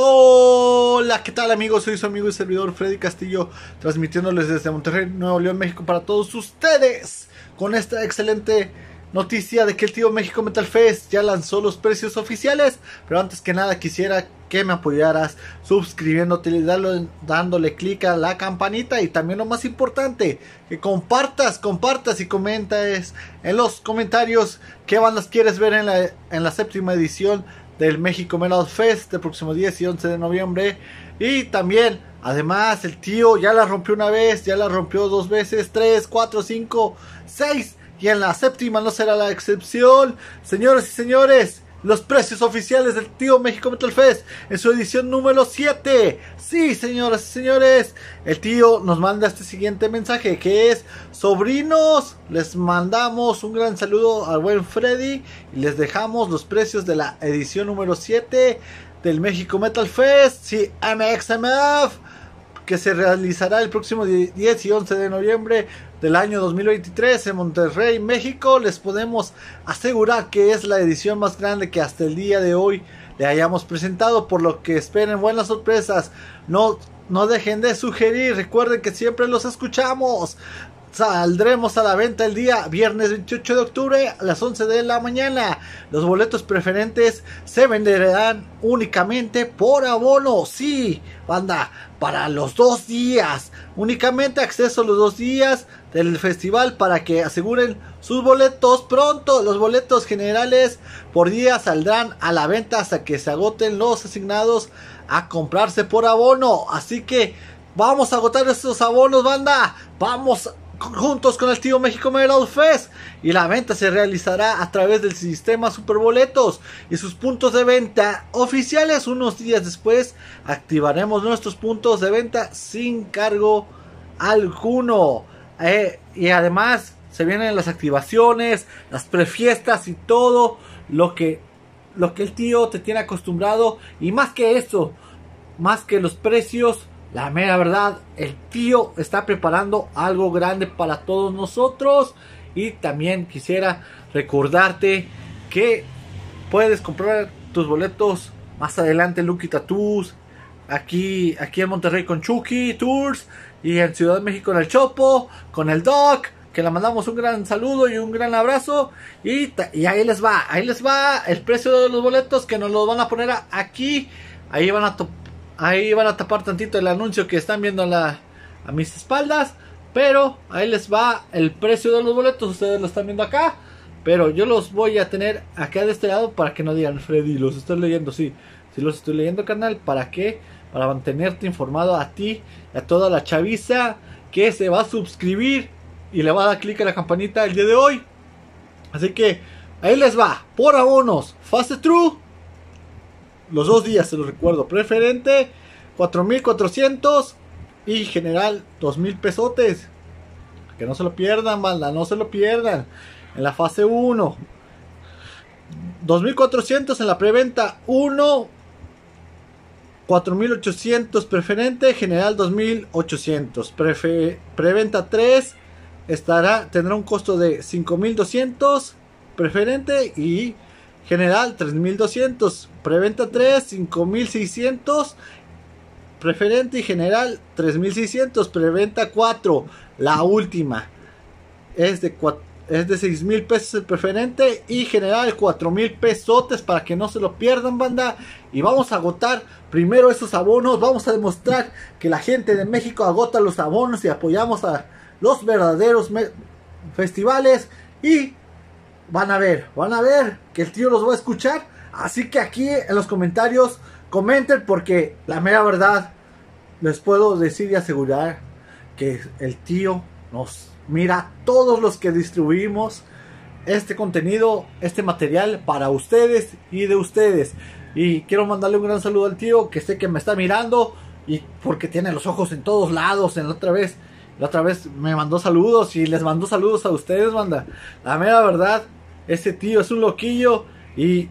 Hola, ¿qué tal amigos? Soy su amigo y servidor Freddy Castillo, transmitiéndoles desde Monterrey, Nuevo León, México para todos ustedes con esta excelente noticia de que el tío México Metal Fest ya lanzó los precios oficiales. Pero antes que nada quisiera que me apoyaras suscribiéndote, dándole clic a la campanita y también lo más importante, que compartas, compartas y comentes en los comentarios qué bandas quieres ver en la, en la séptima edición del México Metal Fest del próximo 10 y 11 de noviembre. Y también, además, el tío ya la rompió una vez, ya la rompió dos veces, tres, cuatro, cinco, seis. Y en la séptima no será la excepción. Señores y señores, los precios oficiales del Tío México Metal Fest en su edición número 7. Sí, señoras y señores, el tío nos manda este siguiente mensaje que es, sobrinos, les mandamos un gran saludo al buen Freddy y les dejamos los precios de la edición número 7 del México Metal Fest, sí, MXMF que se realizará el próximo 10 y 11 de noviembre del año 2023 en Monterrey, México. Les podemos asegurar que es la edición más grande que hasta el día de hoy le hayamos presentado, por lo que esperen buenas sorpresas. No, no dejen de sugerir, recuerden que siempre los escuchamos saldremos a la venta el día viernes 28 de octubre a las 11 de la mañana. Los boletos preferentes se venderán únicamente por abono. Sí, banda, para los dos días. Únicamente acceso a los dos días del festival para que aseguren sus boletos pronto. Los boletos generales por día saldrán a la venta hasta que se agoten los asignados a comprarse por abono. Así que... Vamos a agotar estos abonos, banda. Vamos juntos con el tío México Metal Fest y la venta se realizará a través del sistema Superboletos y sus puntos de venta oficiales. Unos días después activaremos nuestros puntos de venta sin cargo alguno. Eh, y además se vienen las activaciones, las prefiestas y todo lo que, lo que el tío te tiene acostumbrado. Y más que eso, más que los precios la mera verdad, el tío está preparando algo grande para todos nosotros. Y también quisiera recordarte que puedes comprar tus boletos más adelante en Lucky Tattoos. Aquí, aquí en Monterrey con Chucky Tours. Y en Ciudad de México en el Chopo. Con el Doc. Que le mandamos un gran saludo y un gran abrazo. Y, y ahí les va. Ahí les va el precio de los boletos que nos los van a poner aquí. Ahí van a, Ahí van a tapar tantito el anuncio que están viendo a, mis espaldas. Pero ahí les va el precio de los boletos. Ustedes lo están viendo acá. Pero yo los voy a tener acá de este lado para que no digan, Freddy, los estoy leyendo. Sí, sí los estoy leyendo, canal. ¿Para qué? Para mantenerte informado a ti y a toda la chaviza que se va a suscribir y le va a dar clic a la campanita el día de hoy. Así que ahí les va. Por abonos, Fast True los dos días, se los recuerdo. Preferente, 4.400 y general, 2.000 pesotes. Que no se lo pierdan, malda, no se lo pierdan. En la fase 1. 2.400 en la preventa 1. 4.800 preferente, general 2.800. Prefe, preventa 3 estará, tendrá un costo de 5.200 preferente y General 3200, preventa 3, 5600, preferente y general 3600, preventa 4, la última. Es de $6,000 es de pesos el preferente y general $4,000 mil pesotes para que no se lo pierdan banda y vamos a agotar primero esos abonos vamos a demostrar que la gente de México agota los abonos y apoyamos a los verdaderos festivales y Van a ver, van a ver que el tío los va a escuchar. Así que aquí en los comentarios comenten porque la mera verdad les puedo decir y asegurar que el tío nos mira todos los que distribuimos este contenido, este material para ustedes y de ustedes. Y quiero mandarle un gran saludo al tío que sé que me está mirando y porque tiene los ojos en todos lados. En la otra vez, la otra vez me mandó saludos y les mandó saludos a ustedes, banda. La mera verdad, este tío es un loquillo y,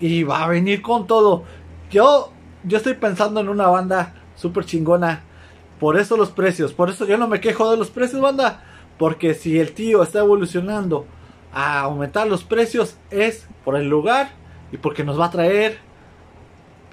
y va a venir con todo. Yo, yo estoy pensando en una banda súper chingona. Por eso los precios. Por eso yo no me quejo de los precios, banda. Porque si el tío está evolucionando a aumentar los precios es por el lugar y porque nos va a traer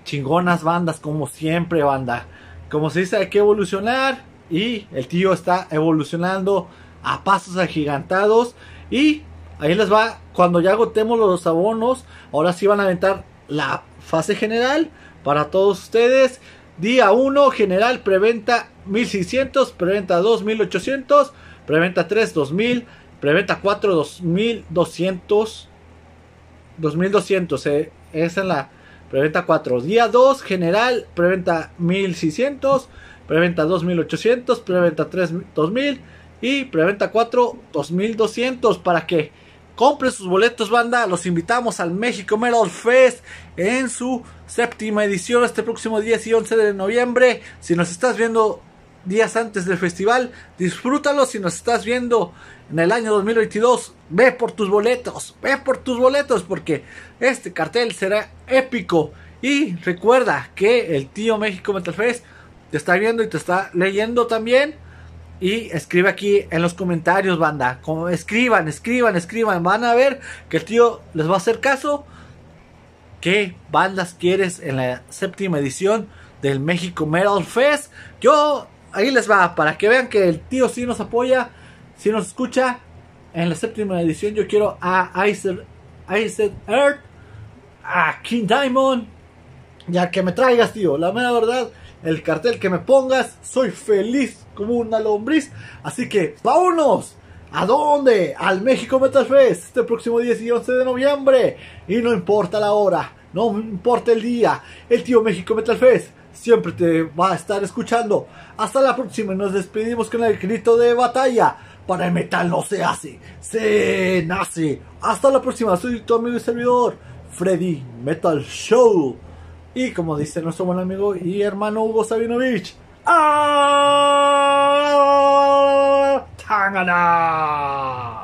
chingonas bandas como siempre, banda. Como se dice, hay que evolucionar y el tío está evolucionando a pasos agigantados y Ahí les va, cuando ya agotemos los abonos, ahora sí van a aventar la fase general para todos ustedes. Día 1, general, preventa 1600, preventa $2,800, 1800, preventa 3, 2000, preventa 4, 2200. 2200, eh, es en la preventa 4. Día 2, general, preventa 1600, preventa 2800, preventa 3, 2000 y preventa 4, 2200 para qué? Compren sus boletos, banda. Los invitamos al México Metal Fest en su séptima edición este próximo 10 y 11 de noviembre. Si nos estás viendo días antes del festival, disfrútalo. Si nos estás viendo en el año 2022, ve por tus boletos, ve por tus boletos porque este cartel será épico. Y recuerda que el tío México Metal Fest te está viendo y te está leyendo también. Y escribe aquí en los comentarios, banda. Como, escriban, escriban, escriban. Van a ver que el tío les va a hacer caso. ¿Qué bandas quieres en la séptima edición del México Metal Fest? Yo, ahí les va, para que vean que el tío sí nos apoya, sí nos escucha. En la séptima edición yo quiero a Iced Earth, a King Diamond. Ya que me traigas, tío. La mera verdad, el cartel que me pongas, soy feliz como una lombriz. Así que, vámonos. ¿A dónde? Al México Metal Fest, este próximo 10 y 11 de noviembre. Y no importa la hora, no importa el día, el tío México Metal Fest siempre te va a estar escuchando. Hasta la próxima y nos despedimos con el grito de batalla. Para el metal no se hace, se nace. Hasta la próxima, soy tu amigo y servidor, Freddy Metal Show. Y como dice nuestro buen amigo y hermano Hugo Sabinovich, ¡Ah! ¡Tangana!